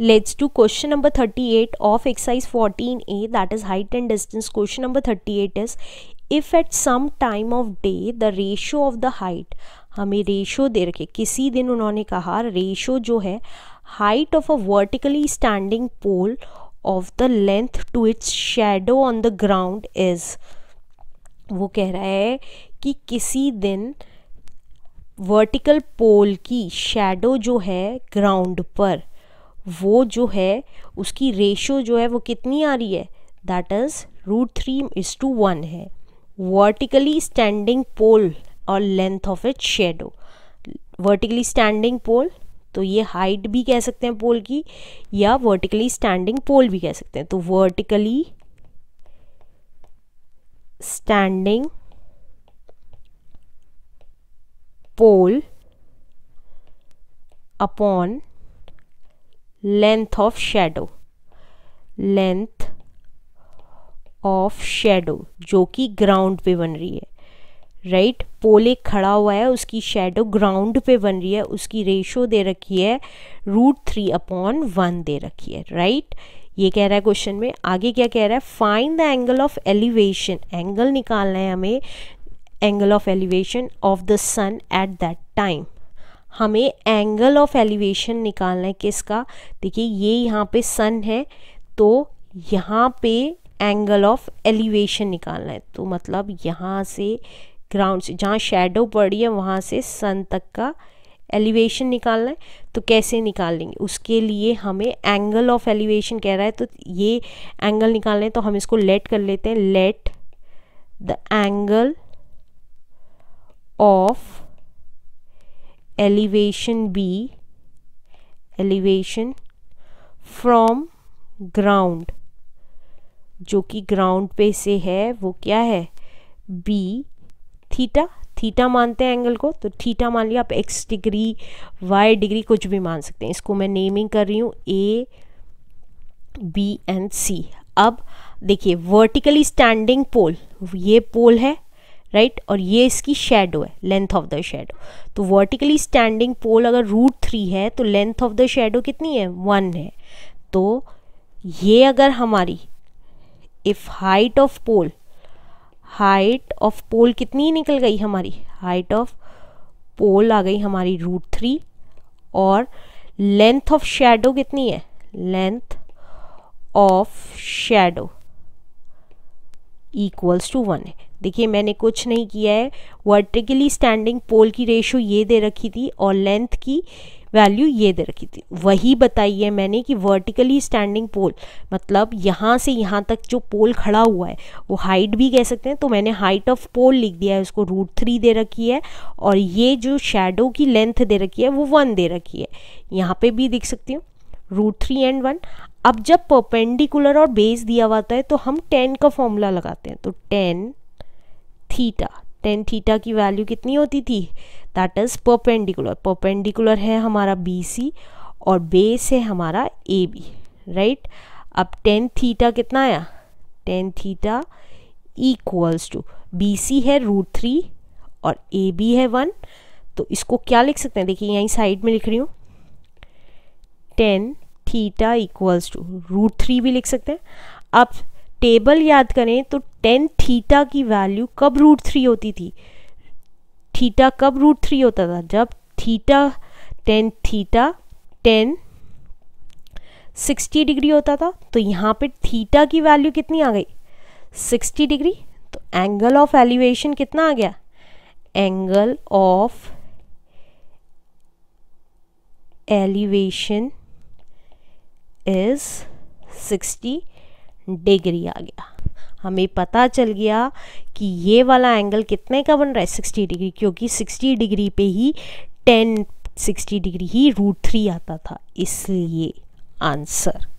Let's to question number thirty eight of exercise fourteen A that is height and distance question number thirty eight is if at some time of day the ratio of the height हमें ratio दे रखे किसी दिन उन्होंने कहा ratio जो है height of a vertically standing pole of the length to its shadow on the ground is वो कह रहा है कि किसी दिन वर्टिकल पोल की शेडो जो है ग्राउंड पर वो जो है उसकी रेशो जो है वो कितनी आ रही है that is root three is to one है वर्टिकली स्टैंडिंग पोल और length of it shadow vertically standing pole तो ये हाइट भी कह सकते हैं पोल की या वर्टिकली स्टैंडिंग पोल भी कह सकते हैं तो vertically standing pole upon length of shadow length of shadow जो कि ग्राउंड पे बन रही है राइट right? पोले खड़ा हुआ है उसकी शेडो ग्राउंड पे बन रही है उसकी रेशो दे रखी है रूट थ्री अपॉन वन दे रखी है राइट right? ये कह रहा है क्वेश्चन में आगे क्या कह रहा है find the angle of elevation angle निकालना है हमें angle of elevation of the sun at that time हमें एंगल ऑफ एलिवेशन निकालना है किसका देखिए ये यहाँ पे सन है तो यहाँ पे एंगल ऑफ एलिवेशन निकालना है तो मतलब यहाँ से ग्राउंड से जहाँ शेडो पड़ी है वहाँ से सन तक का एलिवेशन निकालना है तो कैसे निकाल लेंगे उसके लिए हमें एंगल ऑफ एलिवेशन कह रहा है तो ये एंगल निकालना है तो हम इसको लेट कर लेते हैं let the angle of elevation b elevation from ground जो कि ग्राउंड पे से है वो क्या है बी थीटा थीटा मानते हैं एंगल को तो थीटा मान लिया आप एक्स डिग्री वाई डिग्री कुछ भी मान सकते हैं इसको मैं नेमिंग कर रही हूँ ए बी एंड सी अब देखिए वर्टिकली स्टैंडिंग पोल ये पोल है राइट right? और ये इसकी शेडो है लेंथ ऑफ द शेडो तो वर्टिकली स्टैंडिंग पोल अगर रूट थ्री है तो लेंथ ऑफ द शेडो कितनी है वन है तो ये अगर हमारी if height of pole height of pole कितनी निकल गई हमारी हाइट ऑफ पोल आ गई हमारी रूट थ्री और लेंथ ऑफ शेडो कितनी है length of shadow equals to one है देखिए मैंने कुछ नहीं किया है वर्टिकली स्टैंडिंग पोल की रेशो ये दे रखी थी और लेंथ की वैल्यू ये दे रखी थी वही बताई है मैंने कि वर्टिकली स्टैंडिंग पोल मतलब यहाँ से यहाँ तक जो पोल खड़ा हुआ है वो हाइट भी कह सकते हैं तो मैंने हाइट ऑफ पोल लिख दिया है उसको रूट थ्री दे रखी है और ये जो शेडो की लेंथ दे रखी है वो वन दे रखी है यहाँ पे भी देख सकती हूँ रूट थ्री एंड वन अब जब परपेंडिकुलर और बेस दिया हुआ है तो हम टेन का फॉर्मूला लगाते हैं तो टेन थीटा टेन थीटा की वैल्यू कितनी होती थी दैट इज़ परपेंडिकुलर परपेंडिकुलर है हमारा बी सी और बेस है हमारा ए बी राइट अब टेन थीटा कितना आया tan theta equals to B C है रूट थ्री और ए बी है वन तो इसको क्या लिख सकते हैं देखिए यहीं साइड में लिख रही हूँ tan theta equals to root three भी लिख सकते हैं अब टेबल याद करें तो टेन थीटा की वैल्यू कब रूट थ्री होती थी थीटा कब रूट थ्री होता था जब theta tan theta tan sixty degree होता था तो यहाँ पे थीटा की वैल्यू कितनी आ गई सिक्सटी डिग्री तो एंगल ऑफ एलिवेशन कितना आ गया angle of elevation is sixty degree आ गया हमें पता चल गया कि ये वाला एंगल कितने का बन रहा है सिक्सटी डिग्री क्योंकि सिक्सटी डिग्री पे ही टेन सिक्सटी डिग्री ही रूट थ्री आता था इसलिए आंसर